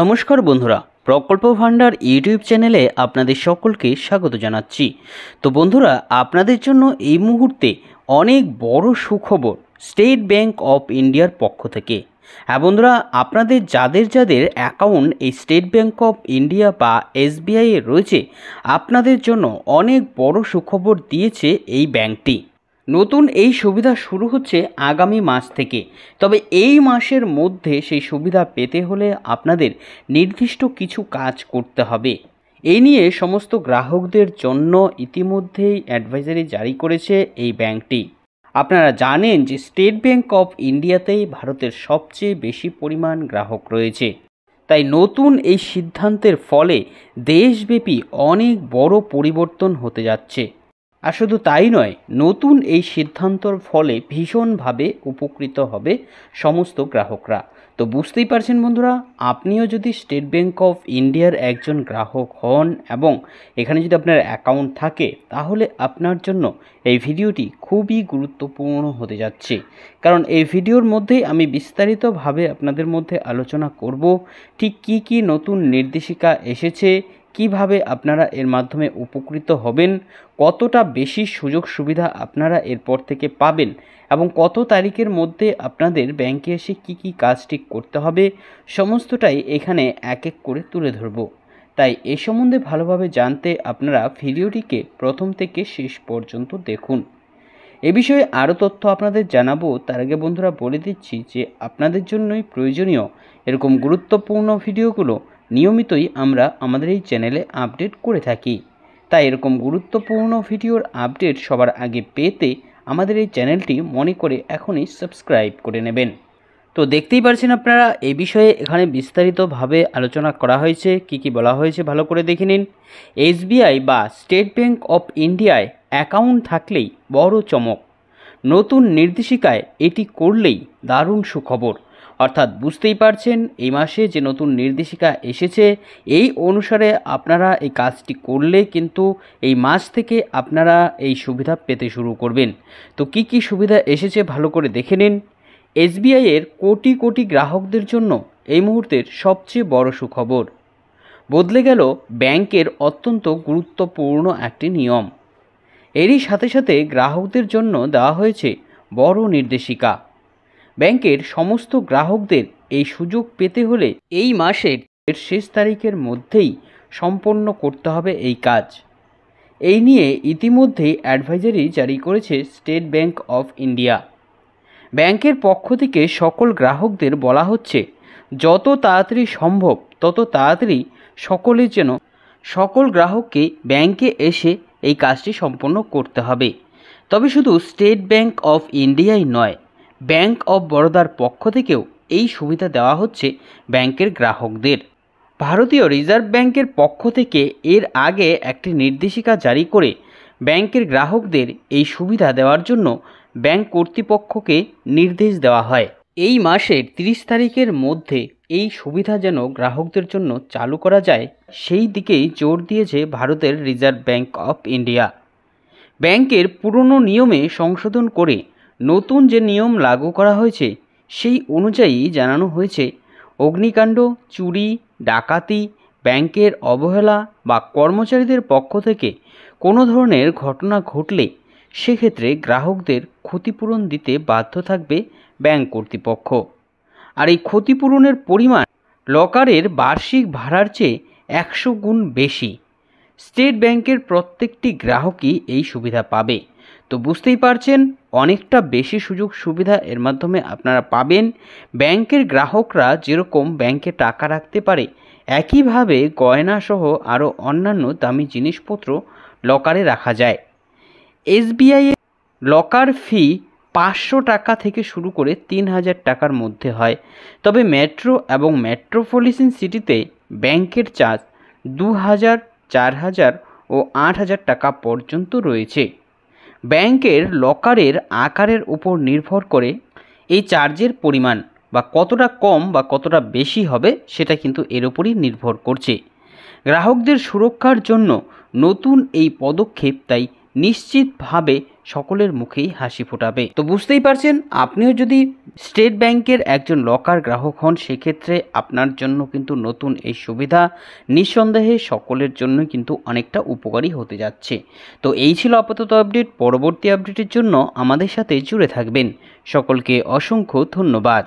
নমস্কার বন্ধুরা প্রকল্প ভাণ্ডার ইউটিউব চ্যানেলে আপনাদের সকলকে স্বাগত জানাচ্ছি তো বন্ধুরা আপনাদের জন্য এই মুহূর্তে অনেক বড় সুখবর স্টেট ব্যাংক অফ ইন্ডিয়ার পক্ষ থেকে হ্যাঁ বন্ধুরা আপনাদের যাদের যাদের অ্যাকাউন্ট এই স্টেট ব্যাঙ্ক অফ ইন্ডিয়া বা এসবিআইয়ে রয়েছে আপনাদের জন্য অনেক বড় সুখবর দিয়েছে এই ব্যাংকটি নতুন এই সুবিধা শুরু হচ্ছে আগামী মাস থেকে তবে এই মাসের মধ্যে সেই সুবিধা পেতে হলে আপনাদের নির্দিষ্ট কিছু কাজ করতে হবে এই নিয়ে সমস্ত গ্রাহকদের জন্য ইতিমধ্যেই অ্যাডভাইজারি জারি করেছে এই ব্যাংকটি আপনারা জানেন যে স্টেট ব্যাংক অফ ইন্ডিয়াতেই ভারতের সবচেয়ে বেশি পরিমাণ গ্রাহক রয়েছে তাই নতুন এই সিদ্ধান্তের ফলে দেশব্যাপী অনেক বড় পরিবর্তন হতে যাচ্ছে আর শুধু তাই নয় নতুন এই সিদ্ধান্তর ফলে ভীষণভাবে উপকৃত হবে সমস্ত গ্রাহকরা তো বুঝতেই পারছেন বন্ধুরা আপনিও যদি স্টেট ব্যাঙ্ক অফ ইন্ডিয়ার একজন গ্রাহক হন এবং এখানে যদি আপনার অ্যাকাউন্ট থাকে তাহলে আপনার জন্য এই ভিডিওটি খুবই গুরুত্বপূর্ণ হতে যাচ্ছে কারণ এই ভিডিওর মধ্যেই আমি বিস্তারিতভাবে আপনাদের মধ্যে আলোচনা করব ঠিক কি কি নতুন নির্দেশিকা এসেছে কিভাবে আপনারা এর মাধ্যমে উপকৃত হবেন কতটা বেশি সুযোগ সুবিধা আপনারা এরপর থেকে পাবেন এবং কত তারিখের মধ্যে আপনাদের ব্যাংকে এসে কি কি কাজটি করতে হবে সমস্তটাই এখানে এক এক করে তুলে ধরব তাই এ সম্বন্ধে ভালোভাবে জানতে আপনারা ভিডিওটিকে প্রথম থেকে শেষ পর্যন্ত দেখুন এ বিষয়ে আরও তথ্য আপনাদের জানাবো তার আগে বন্ধুরা বলে দিচ্ছি যে আপনাদের জন্যই প্রয়োজনীয় এরকম গুরুত্বপূর্ণ ভিডিওগুলো নিয়মিতই আমরা আমাদের এই চ্যানেলে আপডেট করে থাকি তাই এরকম গুরুত্বপূর্ণ ভিডিওর আপডেট সবার আগে পেতে আমাদের এই চ্যানেলটি মনে করে এখনই সাবস্ক্রাইব করে নেবেন তো দেখতেই পারছেন আপনারা এ বিষয়ে এখানে বিস্তারিতভাবে আলোচনা করা হয়েছে কি কি বলা হয়েছে ভালো করে দেখে নিন এসবিআই বা স্টেট ব্যাঙ্ক অফ ইন্ডিয়ায় অ্যাকাউন্ট থাকলেই বড় চমক নতুন নির্দেশিকায় এটি করলেই দারুণ সুখবর অর্থাৎ বুঝতেই পারছেন এই মাসে যে নতুন নির্দেশিকা এসেছে এই অনুসারে আপনারা এই কাজটি করলে কিন্তু এই মাস থেকে আপনারা এই সুবিধা পেতে শুরু করবেন তো কি কি সুবিধা এসেছে ভালো করে দেখে নিন এর কোটি কোটি গ্রাহকদের জন্য এই মুহূর্তের সবচেয়ে বড় সুখবর বদলে গেল ব্যাংকের অত্যন্ত গুরুত্বপূর্ণ একটি নিয়ম এরই সাথে সাথে গ্রাহকদের জন্য দেওয়া হয়েছে বড় নির্দেশিকা ব্যাংকের সমস্ত গ্রাহকদের এই সুযোগ পেতে হলে এই মাসের এর শেষ তারিখের মধ্যেই সম্পন্ন করতে হবে এই কাজ এই নিয়ে ইতিমধ্যেই অ্যাডভাইজারি জারি করেছে স্টেট ব্যাংক অফ ইন্ডিয়া ব্যাংকের পক্ষ থেকে সকল গ্রাহকদের বলা হচ্ছে যত তাড়াতাড়ি সম্ভব তত তাড়াতাড়ি সকলে যেন সকল গ্রাহককে ব্যাংকে এসে এই কাজটি সম্পন্ন করতে হবে তবে শুধু স্টেট ব্যাংক অফ ইন্ডিয়াই নয় ব্যাংক অব বরোদার পক্ষ থেকেও এই সুবিধা দেওয়া হচ্ছে ব্যাংকের গ্রাহকদের ভারতীয় রিজার্ভ ব্যাংকের পক্ষ থেকে এর আগে একটি নির্দেশিকা জারি করে ব্যাংকের গ্রাহকদের এই সুবিধা দেওয়ার জন্য ব্যাংক কর্তৃপক্ষকে নির্দেশ দেওয়া হয় এই মাসের 30 তারিখের মধ্যে এই সুবিধা যেন গ্রাহকদের জন্য চালু করা যায় সেই দিকেই জোর দিয়েছে ভারতের রিজার্ভ ব্যাংক অফ ইন্ডিয়া ব্যাংকের পুরনো নিয়মে সংশোধন করে নতুন যে নিয়ম লাগু করা হয়েছে সেই অনুযায়ী জানানো হয়েছে অগ্নিকাণ্ড চুরি ডাকাতি ব্যাংকের অবহেলা বা কর্মচারীদের পক্ষ থেকে কোনো ধরনের ঘটনা ঘটলে সেক্ষেত্রে গ্রাহকদের ক্ষতিপূরণ দিতে বাধ্য থাকবে ব্যাংক কর্তৃপক্ষ আর এই ক্ষতিপূরণের পরিমাণ লকারের বার্ষিক ভাড়ার চেয়ে একশো গুণ বেশি স্টেট ব্যাংকের প্রত্যেকটি গ্রাহকই এই সুবিধা পাবে তো বুঝতেই পারছেন অনেকটা বেশি সুযোগ সুবিধা এর মাধ্যমে আপনারা পাবেন ব্যাংকের গ্রাহকরা যেরকম ব্যাংকে টাকা রাখতে পারে একইভাবে গয়নাসহ আরও অন্যান্য দামি জিনিসপত্র লকারে রাখা যায় এসবিআই লকার ফি পাঁচশো টাকা থেকে শুরু করে তিন হাজার টাকার মধ্যে হয় তবে মেট্রো এবং মেট্রোপলিসিন সিটিতে ব্যাংকের চার্জ দু হাজার চার হাজার ও আট হাজার টাকা পর্যন্ত রয়েছে ব্যাংকের লকারের আকারের উপর নির্ভর করে এই চার্জের পরিমাণ বা কতটা কম বা কতটা বেশি হবে সেটা কিন্তু এর ওপরই নির্ভর করছে গ্রাহকদের সুরক্ষার জন্য নতুন এই পদক্ষেপ তাই নিশ্চিতভাবে সকলের মুখেই হাসি ফোটাবে তো বুঝতেই পারছেন আপনিও যদি স্টেট ব্যাংকের একজন লকার গ্রাহক হন সেক্ষেত্রে আপনার জন্য কিন্তু নতুন এই সুবিধা নিঃসন্দেহে সকলের জন্য কিন্তু অনেকটা উপকারী হতে যাচ্ছে তো এই ছিল আপাতত আপডেট পরবর্তী আপডেটের জন্য আমাদের সাথে জুড়ে থাকবেন সকলকে অসংখ্য ধন্যবাদ